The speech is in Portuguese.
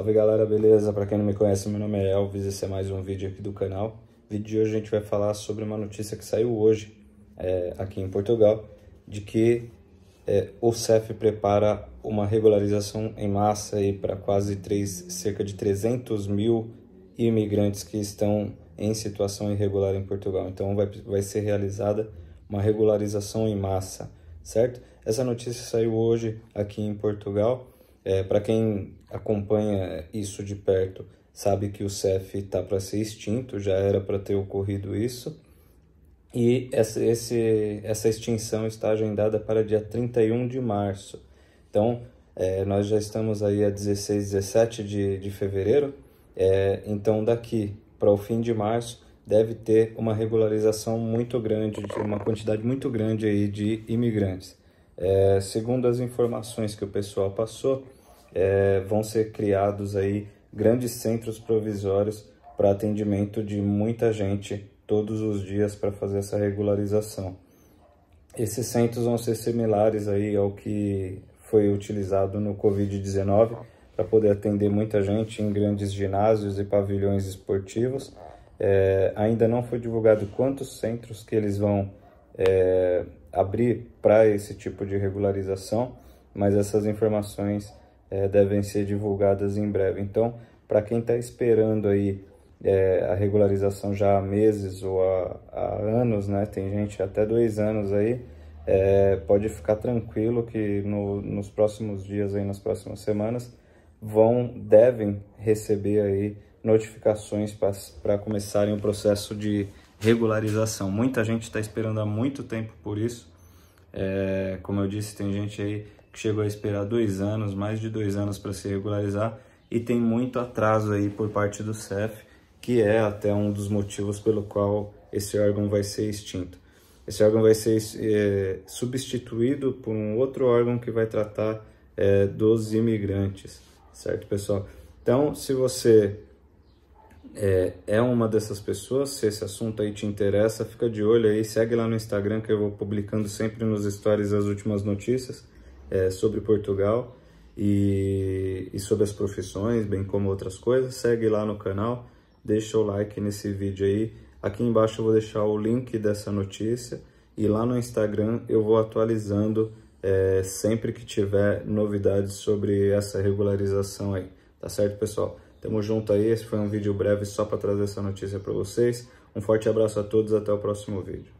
Salve galera, beleza? Para quem não me conhece, meu nome é Elvis, esse é mais um vídeo aqui do canal. No vídeo de hoje a gente vai falar sobre uma notícia que saiu hoje é, aqui em Portugal, de que é, o CEF prepara uma regularização em massa para quase três, cerca de 300 mil imigrantes que estão em situação irregular em Portugal. Então vai, vai ser realizada uma regularização em massa, certo? Essa notícia saiu hoje aqui em Portugal é, para quem acompanha isso de perto, sabe que o CEF está para ser extinto, já era para ter ocorrido isso. E essa, esse, essa extinção está agendada para dia 31 de março. Então, é, nós já estamos aí a 16, 17 de, de fevereiro. É, então, daqui para o fim de março, deve ter uma regularização muito grande, uma quantidade muito grande aí de imigrantes. É, segundo as informações que o pessoal passou, é, vão ser criados aí grandes centros provisórios para atendimento de muita gente todos os dias para fazer essa regularização. Esses centros vão ser similares aí ao que foi utilizado no Covid-19 para poder atender muita gente em grandes ginásios e pavilhões esportivos. É, ainda não foi divulgado quantos centros que eles vão é, abrir para esse tipo de regularização, mas essas informações é, devem ser divulgadas em breve. Então, para quem está esperando aí é, a regularização já há meses ou há, há, anos, né? Tem gente até dois anos aí. É, pode ficar tranquilo que no, nos próximos dias aí, nas próximas semanas, vão, devem receber aí notificações para começarem o processo de regularização. Muita gente está esperando há muito tempo por isso. É, como eu disse, tem gente aí que chegou a esperar dois anos, mais de dois anos para se regularizar e tem muito atraso aí por parte do CEF, que é até um dos motivos pelo qual esse órgão vai ser extinto. Esse órgão vai ser é, substituído por um outro órgão que vai tratar é, dos imigrantes, certo, pessoal? Então, se você é, é uma dessas pessoas, se esse assunto aí te interessa, fica de olho aí, segue lá no Instagram que eu vou publicando sempre nos stories as últimas notícias é, sobre Portugal e, e sobre as profissões, bem como outras coisas. Segue lá no canal, deixa o like nesse vídeo aí. Aqui embaixo eu vou deixar o link dessa notícia e lá no Instagram eu vou atualizando é, sempre que tiver novidades sobre essa regularização aí, tá certo, pessoal? Tamo junto aí, esse foi um vídeo breve só para trazer essa notícia para vocês. Um forte abraço a todos, até o próximo vídeo.